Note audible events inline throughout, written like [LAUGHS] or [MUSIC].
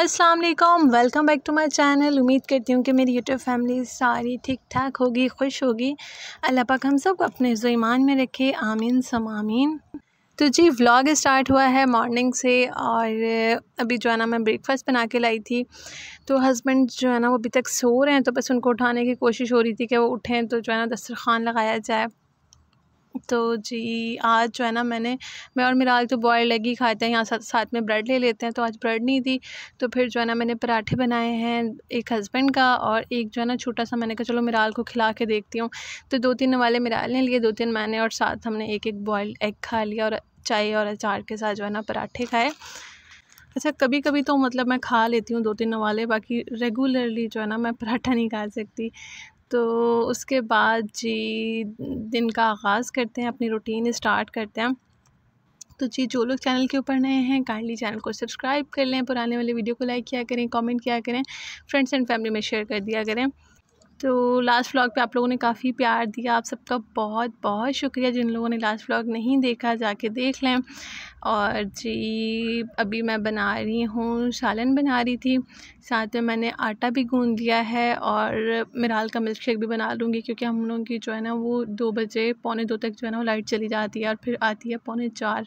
Aslam welcome back to my channel उम्मीद करती हूँ कि मेरी यूट्यूब फैमिली सारी ठीक ठाक होगी खुश होगी अल्लाह पाक हम सब अपने ईमान में रखे आमीन सम आमीन तो जी व्लॉग स्टार्ट हुआ है मॉर्निंग से और अभी जो है ना मैं ब्रेकफास्ट बना के लाई थी तो हस्बैंड जो है ना वो अभी तक सो रहे हैं तो बस उनको उठाने की कोशिश हो रही थी कि वो उठें तो जो है ना दस्तरखान लगाया जाए तो जी आज जो है ना मैंने मैं और मेरा आज तो बॉयल लेग ही खाते हैं यहाँ साथ साथ में ब्रेड ले लेते हैं तो आज ब्रेड नहीं थी तो फिर जो है ना मैंने पराठे बनाए हैं एक हस्बैंड का और एक जो है ना छोटा सा मैंने कहा चलो मिराल को खिला के देखती हूँ तो दो तीन वाले मिराल ने लिए दो तीन मैंने और साथ हमने एक एक बॉयल एग खा लिया और चाय और अचार के साथ जो है ना पराठे खाए अच्छा कभी कभी तो मतलब मैं खा लेती हूँ दो तीन वाले बाकी रेगुलरली जो है ना मैं पराठा नहीं खा सकती तो उसके बाद जी दिन का आगाज़ करते हैं अपनी रूटीन स्टार्ट करते हैं तो जी जो लोग चैनल के ऊपर नए हैं काइंडली चैनल को सब्सक्राइब कर लें पुराने वाले वीडियो को लाइक किया करें कमेंट किया करें फ्रेंड्स एंड फैमिली में शेयर कर दिया करें तो लास्ट व्लॉग पे आप लोगों ने काफ़ी प्यार दिया आप सबका बहुत बहुत शुक्रिया जिन लोगों ने लास्ट व्लॉग नहीं देखा जाके देख लें और जी अभी मैं बना रही हूँ सालन बना रही थी साथ में मैंने आटा भी गूंद लिया है और मिराल का मिल्क शेक भी बना लूँगी क्योंकि हम लोगों की जो है ना वो दो बजे पौने दो तक जो है ना वो लाइट चली जाती है और फिर आती है पौने चार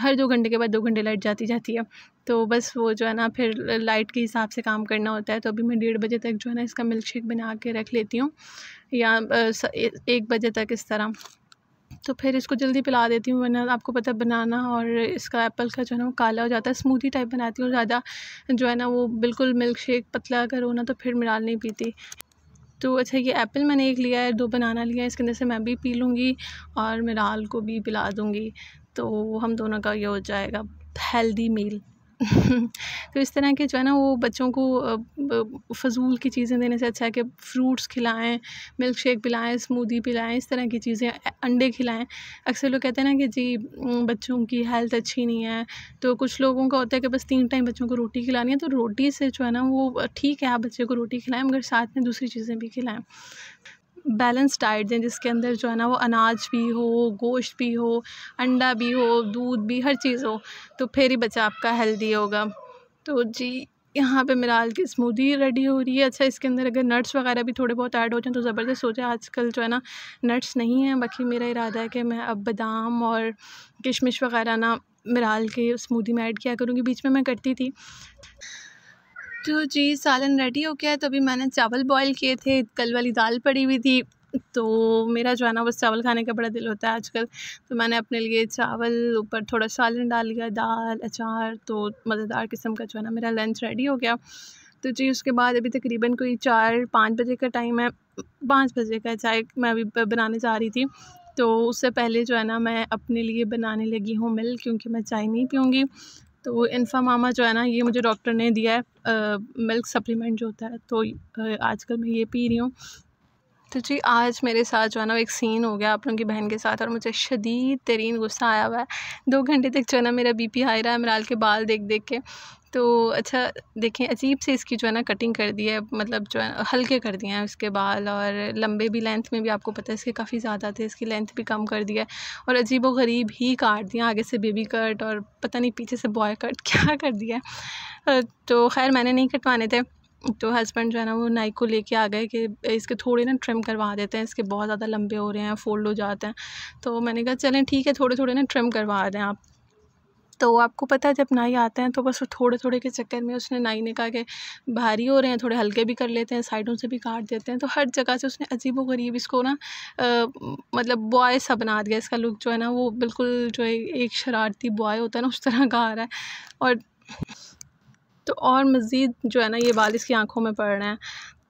हर दो घंटे के बाद दो घंटे लाइट जाती जाती है तो बस वो जो है ना फिर लाइट के हिसाब से काम करना होता है तो अभी मैं डेढ़ बजे तक जो है ना इसका मिल्क शेक बना के रख लेती हूँ या एक बजे तक इस तरह तो फिर इसको जल्दी पिला देती हूँ वरना आपको पता बनाना और इसका एप्पल का जो है ना वो काला हो जाता है स्मूदी टाइप बनाती हूँ ज़्यादा जो है ना वो बिल्कुल मिल्क शेक पतला अगर होना तो फिर मिलाल नहीं पीती तो अच्छा ये एप्पल मैंने एक लिया है दो बनाना लिया है इसके अंदर से मैं भी पी लूँगी और मिराल को भी पिला दूँगी तो हम दोनों का ये हो जाएगा हेल्दी मील [LAUGHS] तो इस तरह के जो है ना वो बच्चों को फजूल की चीज़ें देने से अच्छा है कि फ्रूट्स खिलाएं मिल्क शेक पिलाएं स्मूदी पिलाएं इस तरह की चीज़ें अंडे खिलाएं अक्सर लोग कहते हैं ना कि जी बच्चों की हेल्थ अच्छी नहीं है तो कुछ लोगों का होता है कि बस तीन टाइम बच्चों को रोटी खिलानी है तो रोटी से जो है ना वो ठीक है आप बच्चे को रोटी खिलाएं मगर साथ में दूसरी चीज़ें भी खिलाएँ बैलेंस डाइट दें जिसके अंदर जो है ना वो अनाज भी हो गोश्त भी हो अंडा भी हो दूध भी हर चीज़ हो तो फिर ही बच्चा आपका हेल्दी होगा तो जी यहाँ पे मिलाल की स्मूदी रेडी हो रही है अच्छा इसके अंदर अगर नट्स वगैरह भी थोड़े बहुत ऐड हो जाएं तो ज़बरदस्त हो जाए आजकल जो है ना नट्स नहीं हैं बाकी मेरा इरादा है कि मैं अब बादाम और किशमिश वगैरह ना मिराल के स्मूदी में ऐड किया करूँगी बीच में मैं करती थी तो जी सालन रेडी हो गया है तो अभी मैंने चावल बॉईल किए थे कल वाली दाल पड़ी हुई थी तो मेरा जो है ना बस चावल खाने का बड़ा दिल होता है आजकल तो मैंने अपने लिए चावल ऊपर थोड़ा सालन डाल लिया दाल अचार तो मज़ेदार किस्म का जो है ना मेरा लंच रेडी हो गया तो जी उसके बाद अभी तकरीबन कोई चार पाँच बजे का टाइम है पाँच बजे का चाय मैं अभी बनाने जा रही थी तो उससे पहले जो है ना मैं अपने लिए बनाने लगी हूँ मिल्क क्योंकि मैं चाय नहीं पीऊँगी तो इन्फा मामा जो है ना ये मुझे डॉक्टर ने दिया है मिल्क सप्लीमेंट जो होता है तो आजकल मैं ये पी रही हूँ तो जी आज मेरे साथ जो है ना एक सीन हो गया आप लोगों की बहन के साथ और मुझे शदीद तरीन गुस्सा आया हुआ है दो घंटे तक जो है ना मेरा बीपी हाई रहा है मराल के बाल देख देख के तो अच्छा देखें अजीब से इसकी जो है ना कटिंग कर दी है मतलब जो है हल्के कर दिए हैं उसके बाल और लंबे भी लेंथ में भी आपको पता है इसके काफ़ी ज़्यादा थे इसकी लेंथ भी कम कर दी है और अजीब व गरीब ही काट दिया आगे से बेबी कट और पता नहीं पीछे से बॉय कट [LAUGHS] क्या कर दिया तो खैर मैंने नहीं कटवाने थे तो हस्बैंड जो है ना वो नाइक को लेके आ गए कि इसके थोड़े ना ट्रिम करवा देते हैं इसके बहुत ज़्यादा लंबे हो रहे हैं फोल्ड हो जाते हैं तो मैंने कहा चलें ठीक है थोड़े थोड़े ना ट्रिम करवा दें आप तो आपको पता है जब नाई आते हैं तो बस थोड़े थोड़े के चक्कर में उसने नाई ने कहा कि भारी हो रहे हैं थोड़े हल्के भी कर लेते हैं साइडों से भी काट देते हैं तो हर जगह से उसने अजीब गरीब इसको ना आ, मतलब बॉय सा बना दिया इसका लुक जो है ना वो बिल्कुल जो है एक शरारती बॉय होता है ना उस तरह का आ रहा है और तो और मज़ीद जो है ना ये बाल इसकी आँखों में पड़ रहे हैं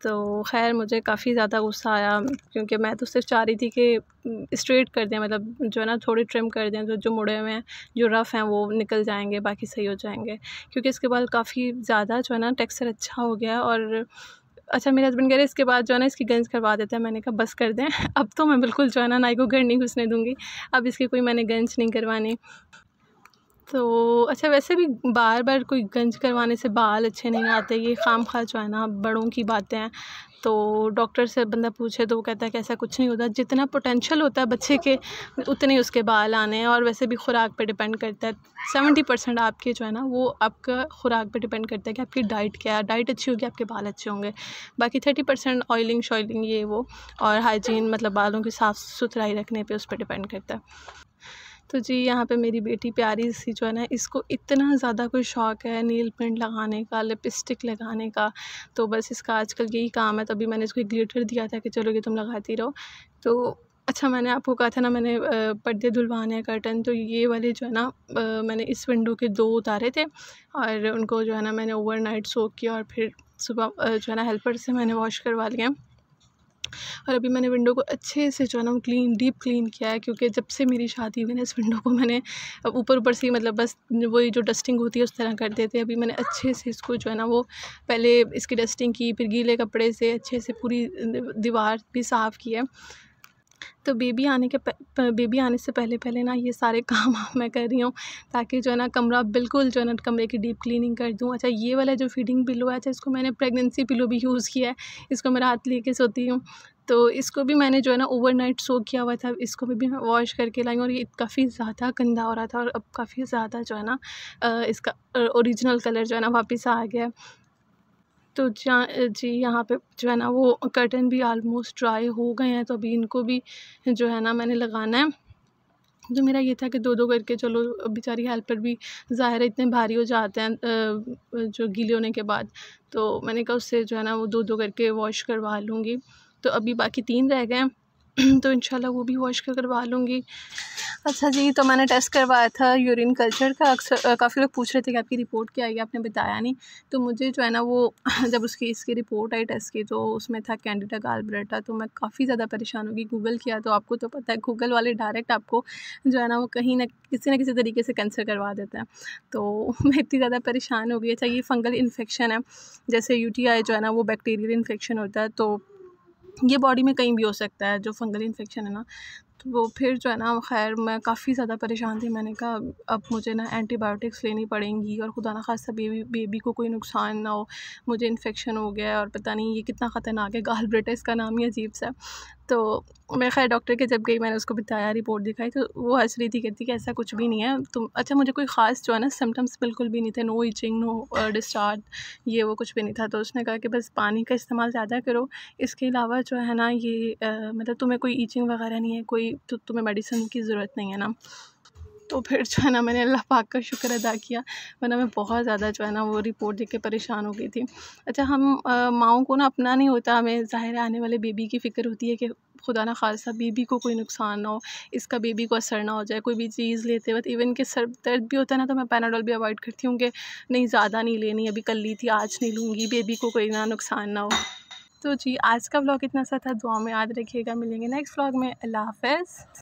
तो खैर मुझे काफ़ी ज़्यादा गुस्सा आया क्योंकि मैं तो सिर्फ चाह रही थी कि स्ट्रेट कर दें मतलब जो है ना थोड़ी ट्रिम कर दें तो जो मुड़े हुए हैं जो रफ़ हैं वो निकल जाएंगे बाकी सही हो जाएंगे क्योंकि इसके बाद काफ़ी ज़्यादा जो है ना टेक्सचर अच्छा हो गया और अच्छा मेरे हस्बैंड कह रहे इसके बाद जो है ना इसकी गंज करवा देते हैं मैंने कहा बस कर दें [LAUGHS] अब तो मैं बिल्कुल जो है ना नाई को घर नहीं घुसने दूँगी अब इसकी कोई मैंने गंज नहीं करवानी तो अच्छा वैसे भी बार बार कोई गंज करवाने से बाल अच्छे नहीं आते ये खाम खा जो है ना बड़ों की बातें हैं तो डॉक्टर से बंदा पूछे तो वो कहता है कि ऐसा कुछ नहीं होता जितना पोटेंशियल होता है बच्चे के उतने ही उसके बाल आने हैं और वैसे भी खुराक पे डिपेंड करता है सेवेंटी परसेंट आपके जो है ना वो आपका खुराक पे डिपेंड करता है कि आपकी डाइट क्या है डाइट अच्छी होगी आपके बाल अच्छे होंगे बाकी थर्टी परसेंट ऑयलिंग शॉयलिंग ये वो और हाइजीन मतलब बालों की साफ़ सुथराई रखने पर उस पर डिपेंड करता है तो जी यहाँ पे मेरी बेटी प्यारी सी जो है ना इसको इतना ज़्यादा कोई शौक़ है नील पेंट लगाने का लिपस्टिक लगाने का तो बस इसका आजकल यही काम है तभी मैंने इसको ग्लिटर दिया था कि चलो ये तुम लगाती रहो तो अच्छा मैंने आपको कहा था ना मैंने पर्दे धुलवाने हैं कर्टन तो ये वाले जो है ना मैंने इस विंडो के दो उतारे थे और उनको जो है ना मैंने ओवरनाइट सो किया और फिर सुबह जो है ना हेल्पर से मैंने वॉश करवा लिया और अभी मैंने विंडो को अच्छे से जो है ना वो क्लीन डीप क्लीन किया है क्योंकि जब से मेरी शादी हुई ना इस विंडो को मैंने ऊपर ऊपर से मतलब बस वही जो डस्टिंग होती है उस तरह कर देते हैं अभी मैंने अच्छे से इसको जो है ना वो पहले इसकी डस्टिंग की फिर गीले कपड़े से अच्छे से पूरी दीवार भी साफ़ की है तो बेबी आने के बेबी आने से पहले पहले ना ये सारे [LAUGHS] काम मैं कर रही हूँ ताकि जो है ना कमरा बिल्कुल जो है ना कमरे की डीप क्लीनिंग कर दूँ अच्छा ये वाला जो फीडिंग पिलो है अच्छा इसको मैंने प्रेगनेंसी पिलो भी यूज़ किया है इसको मैं रात लेके सोती हूँ तो इसको भी मैंने जो है ना ओवरनाइट सो किया हुआ था इसको भी, भी मैं वॉश करके लाई और ये काफ़ी ज़्यादा गंदा हो रहा था और अब काफ़ी ज़्यादा जो है ना इसका ओरिजिनल कलर जो है ना वापस आ गया तो जी यहाँ पे जो है ना वो कर्टन भी आलमोस्ट ड्राई हो गए हैं तो अभी इनको भी जो है ना मैंने लगाना है तो मेरा ये था कि दो दो करके चलो बेचारी हेल्पर भी ज़ाहिर है इतने भारी हो जाते हैं जो गीले होने के बाद तो मैंने कहा उससे जो है ना वो दो दो करके वॉश करवा लूँगी तो अभी बाकी तीन रह गए हैं तो इंशाल्लाह वो भी वॉश करवा लूँगी अच्छा जी तो मैंने टेस्ट करवाया था यूरिन कल्चर का अक्सर काफ़ी लोग पूछ रहे थे कि आपकी रिपोर्ट क्या आई आपने बताया नहीं तो मुझे जो है ना वो [LAUGHS] जब उसकी इसकी रिपोर्ट आई टेस्ट की तो उसमें था कैंडिडा गालब्रेटा तो मैं काफ़ी ज़्यादा परेशान होगी गूगल किया तो आपको तो पता है गूगल वाले डायरेक्ट आपको जो है ना वो कहीं ना किसी ना किसी तरीके से कैंसर करवा देते हैं तो [LAUGHS] मैं इतनी ज़्यादा परेशान हो गई अच्छा ये फंगल इन्फेक्शन है जैसे यू जो है ना वो बैक्टीरियल इन्फेक्शन होता है तो ये बॉडी में कहीं भी हो सकता है जो फंगल इन्फेक्शन है ना तो वो फिर जो है ना खैर मैं काफ़ी ज़्यादा परेशान थी मैंने कहा अब मुझे ना एंटीबायोटिक्स लेनी पड़ेंगी और खुदा ना खासा बेबी बेबी को कोई नुकसान ना हो मुझे इन्फेक्शन हो गया और पता नहीं ये कितना ख़तरनाक है गाल ब्रेटा इसका नाम ही अजीब सा तो मैं खैर डॉक्टर के जब गई मैंने उसको बताया रिपोर्ट दिखाई तो वो हंस रही थी कहती कि ऐसा कुछ भी नहीं है तुम अच्छा मुझे कोई ख़ास जो है ना सिम्टम्स बिल्कुल भी नहीं थे नो इचिंग नो डिस्चार्ज ये वो कुछ भी नहीं था तो उसने कहा कि बस पानी का इस्तेमाल ज़्यादा करो इसके अलावा जो है ना ये आ, uh, मतलब तुम्हें कोई ईचिंग वगैरह नहीं है कोई तो तुम्हें मेडिसिन की ज़रूरत नहीं है ना तो फिर जो है ना मैंने अल्लाह पाक का शुक्र अदा किया वरना मैं बहुत ज़्यादा जो है ना वो रिपोर्ट देख के परेशान हो गई थी अच्छा हम माओ को ना अपना नहीं होता हमें ज़ाहिर आने वाले बेबी की फ़िक्र होती है कि खुदा ना खालसा बेबी को कोई नुकसान ना हो इसका बेबी को असर ना हो जाए कोई भी चीज़ लेते वक्त इवन के सर दर्द भी होता है ना तो मैं पैनाडोल भी अवॉइड करती हूँ कि नहीं ज़्यादा नहीं लेनी अभी कल ली थी आज नहीं लूँगी बेबी को कोई ना नुकसान ना हो तो जी आज का व्लॉग इतना सा था दुआ में याद रखिएगा मिलेंगे नेक्स्ट व्लॉग में अल्लाह हाफ